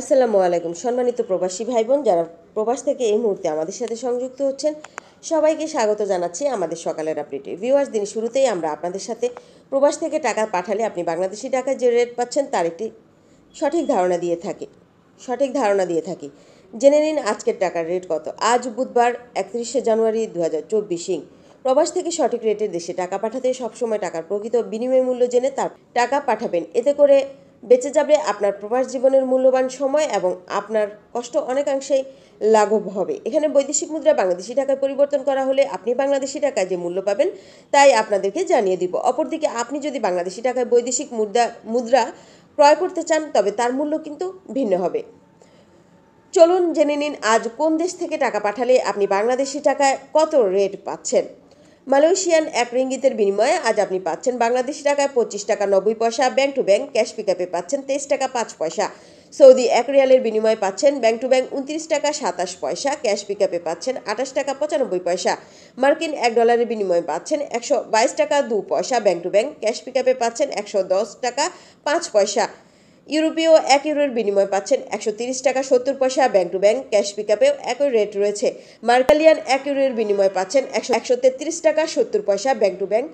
আসসালামু আলাইকুম সম্মানিত প্রবাসী ভাই বোন যারা প্রবাস থেকে এই মুহূর্তে আমাদের সাথে সংযুক্ত হচ্ছেন সবাইকে স্বাগত জানাচ্ছি আমাদের সকালের আপডেটে ভিউয়ার্স দিন শুরুতেই আমরা আপনাদের সাথে প্রবাস থেকে টাকা পাঠালে আপনি বাংলাদেশি টাকা যে রেট পাচ্ছেন তার একটি সঠিক ধারণা দিয়ে থাকি সঠিক ধারণা দিয়ে থাকি জেনে নিন আজকের টাকার রেট কত আজ বুধবার একত্রিশে জানুয়ারি দু হাজার চব্বিশিং প্রবাস থেকে সঠিক রেটে দেশে টাকা পাঠাতে সবসময় টাকার প্রকৃত বিনিময় মূল্য জেনে তার টাকা পাঠাবেন এতে করে বেঁচে যাবে আপনার প্রবাস জীবনের মূল্যবান সময় এবং আপনার কষ্ট অনেকাংশেই লাঘব হবে এখানে বৈদেশিক মুদ্রা বাংলাদেশি টাকায় পরিবর্তন করা হলে আপনি বাংলাদেশি টাকায় যে মূল্য পাবেন তাই আপনাদেরকে জানিয়ে দিব অপরদিকে আপনি যদি বাংলাদেশি টাকায় বৈদেশিক মুদ্রা মুদ্রা ক্রয় করতে চান তবে তার মূল্য কিন্তু ভিন্ন হবে চলুন জেনে নিন আজ কোন দেশ থেকে টাকা পাঠালে আপনি বাংলাদেশি টাকায় কত রেট পাচ্ছেন মালয়েশিয়ান এক রিঙ্গিতের বিনিময়ে আজ আপনি পাচ্ছেন বাংলাদেশি টাকায় পঁচিশ টাকা নব্বই পয়সা ব্যাংক টু ব্যাঙ্ক ক্যাশ পিকআপে পাচ্ছেন তেইশ টাকা পাঁচ পয়সা সৌদি এক রিয়ালের বিনিময়ে পাচ্ছেন ব্যাংক টু ব্যাংক উনত্রিশ টাকা সাতাশ পয়সা ক্যাশ পিকআপে পাচ্ছেন আঠাশ টাকা পঁচানব্বই পয়সা মার্কিন এক ডলারের বিনিময়ে পাচ্ছেন একশো বাইশ টাকা দু পয়সা ব্যাংক টু ব্যাঙ্ক ক্যাশ পিকআপে পাচ্ছেন একশো দশ টাকা পাঁচ পয়সা ইউরোপীয় এক ইউরোর বিনিময় পাচ্ছেন একশো তিরিশ টাকা সত্তর পয়সা ব্যাংক টু ব্যাংক ক্যাশ পিকআপেও একই রেট রয়েছে মার্কালিয়ান এক ইউরোর বিনিময় পাচ্ছেন একশো একশো তেত্রিশ টাকা সত্তর পয়সা ব্যাংক টু ব্যাংক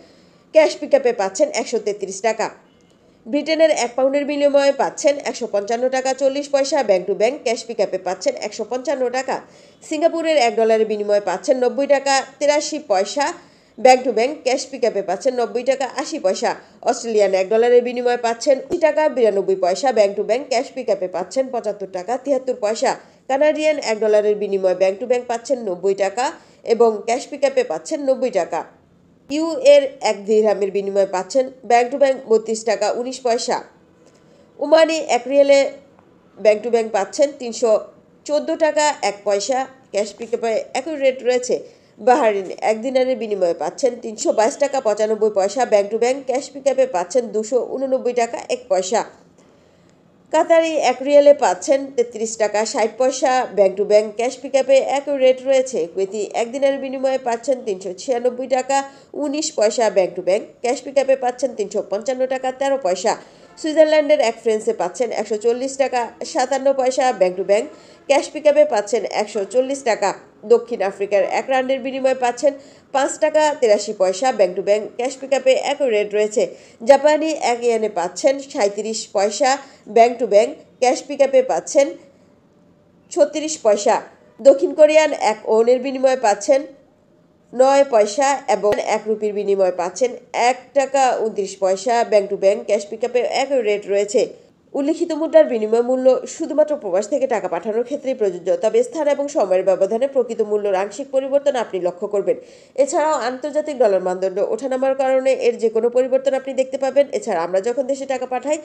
ক্যাশ পিকআপে পাচ্ছেন একশো তেত্রিশ টাকা ব্রিটেনের এক পাউন্ডের বিনিময়ে পাচ্ছেন একশো পঞ্চান্ন টাকা চল্লিশ পয়সা ব্যাংক টু ব্যাংক ক্যাশ পিকআপে পাচ্ছেন একশো পঞ্চান্ন টাকা সিঙ্গাপুরের এক ডলারের বিনিময়ে পাচ্ছেন নব্বই টাকা তিরাশি পয়সা bank to bank cash pick পাচ্ছেন নব্বই টাকা আশি পয়সা অস্ট্রেলিয়ান এক ডলারের বিনিময়ে পাচ্ছেন দুই টাকা বিরানব্বই পয়সা bank to bank cash pick পাচ্ছেন পঁচাত্তর টাকা তিয়াত্তর পয়সা কানাডিয়ান এক ডলারের বিনিময়ে ব্যাংক টু ব্যাংক পাচ্ছেন নব্বই টাকা এবং ক্যাশ পিক পাচ্ছেন নব্বই টাকা ইউ এর এক দিরহামের বিনিময়ে পাচ্ছেন ব্যাংক টু ব্যাংক বত্রিশ টাকা উনিশ পয়সা উমানি এক রিয়েলে ব্যাংক টু ব্যাংক পাচ্ছেন তিনশো চোদ্দো টাকা এক পয়সা ক্যাশ পিকআপে একই রেট রয়েছে বাহারিন এক দিনারের বিনিময়ে পাচ্ছেন তিনশো বাইশ টাকা পঁচানব্বই পয়সা ব্যাংক টু ব্যাংক ক্যাশ পিকআপে পাচ্ছেন দুশো উননব্বই টাকা এক পয়সা কাতারি এক রিয়ালে পাচ্ছেন তেত্রিশ টাকা ষাট পয়সা ব্যাংক টু ব্যাংক ক্যাশ পিকআপে এক রেট রয়েছে কুয়েতি একদিনের বিনিময়ে পাচ্ছেন তিনশো ছিয়ানব্বই টাকা উনিশ পয়সা ব্যাংক টু ব্যাংক ক্যাশ পিকআপে পাচ্ছেন তিনশো পঞ্চান্ন টাকা তেরো পয়সা সুইজারল্যান্ডের এক ফ্রেন্সে পাচ্ছেন একশো চল্লিশ টাকা সাতান্ন পয়সা ব্যাংক টু ব্যাংক ক্যাশ পিকআপে পাচ্ছেন একশো চল্লিশ টাকা দক্ষিণ আফ্রিকার এক রানের বিনিময়ে পাচ্ছেন পাঁচ টাকা তেরাশি পয়সা ব্যাংক টু ব্যাংক ক্যাশ পিকআপে একই রেট রয়েছে জাপানি এক ইয়ানে পাচ্ছেন সাঁত্রিশ পয়সা ব্যাংক টু ব্যাংক ক্যাশ পিকআপে পাচ্ছেন ছত্রিশ পয়সা দক্ষিণ কোরিয়ান এক ওনের বিনিময়ে পাচ্ছেন নয় পয়সা এবং এক রুপির বিনিময়ে পাচ্ছেন এক টাকা উনত্রিশ পয়সা ব্যাংক টু ব্যাংক ক্যাশ পিকআপে একই রেট রয়েছে উল্লিখিত মুদ্রার বিনিময় মূল্য শুধুমাত্র প্রবাস থেকে টাকা পাঠানোর ক্ষেত্রেই প্রযোজ্য তবে স্থান এবং সময়ের ব্যবধানে প্রকৃত মূল্যের আংশিক পরিবর্তন আপনি লক্ষ্য করবেন এছাড়াও আন্তর্জাতিক ডলার মানদণ্ড ওঠানামার কারণে এর যে কোনো পরিবর্তন আপনি দেখতে পাবেন এছাড়া আমরা যখন দেশে টাকা পাঠাই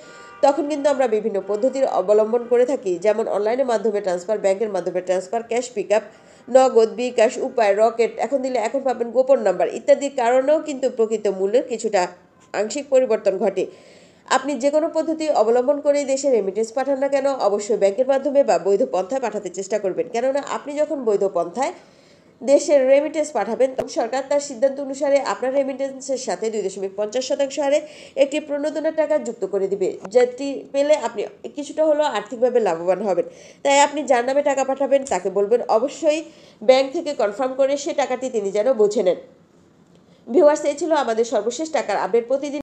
তখন কিন্তু আমরা বিভিন্ন পদ্ধতির অবলম্বন করে থাকি যেমন অনলাইনের মাধ্যমে ট্রান্সফার ব্যাংকের মাধ্যমে ট্রান্সফার ক্যাশ পিক আপ নগদ বিকাশ উপায় রকেট এখন দিলে এখন পাবেন গোপন নাম্বার ইত্যাদির কারণেও কিন্তু প্রকৃত মূল্যের কিছুটা আংশিক পরিবর্তন ঘটে আপনি যে কোনো পদ্ধতি অবলম্বন করে দেশে রেমিটেন্স পাঠান না কেন অবশ্যই ব্যাংকের মাধ্যমে বা বৈধ পন্থায় পাঠাতে চেষ্টা করবেন কেননা আপনি যখন বৈধ পন্থায় দেশের রেমিটেন্স পাঠাবেন তখন সরকার তার সিদ্ধান্ত অনুসারে আপনার রেমিটেন্সের সাথে দুই দশমিক পঞ্চাশ শতাংশ হারে একটি প্রণোদনার টাকা যুক্ত করে দিবে যেটি পেলে আপনি কিছুটা হলেও আর্থিকভাবে লাভবান হবেন তাই আপনি যার নামে টাকা পাঠাবেন তাকে বলবেন অবশ্যই ব্যাংক থেকে কনফার্ম করে সে টাকাটি তিনি যেন বুঝে নেন ভিউয়ার্স এই ছিল আমাদের সর্বশেষ টাকার আপডেট প্রতিদিন